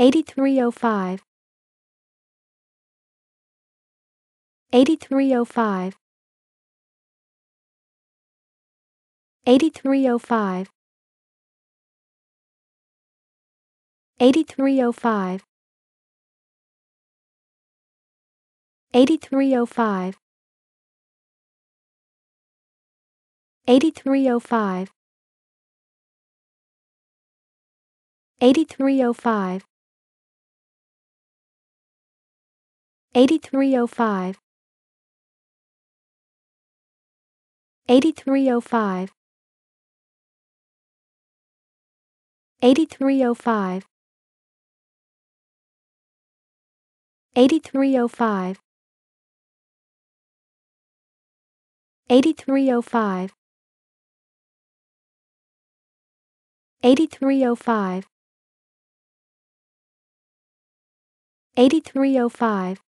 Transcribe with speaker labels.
Speaker 1: 8305 8305 8305 8305 8305 8305 8305 8305 8305 8305 8305 8305 8305 8305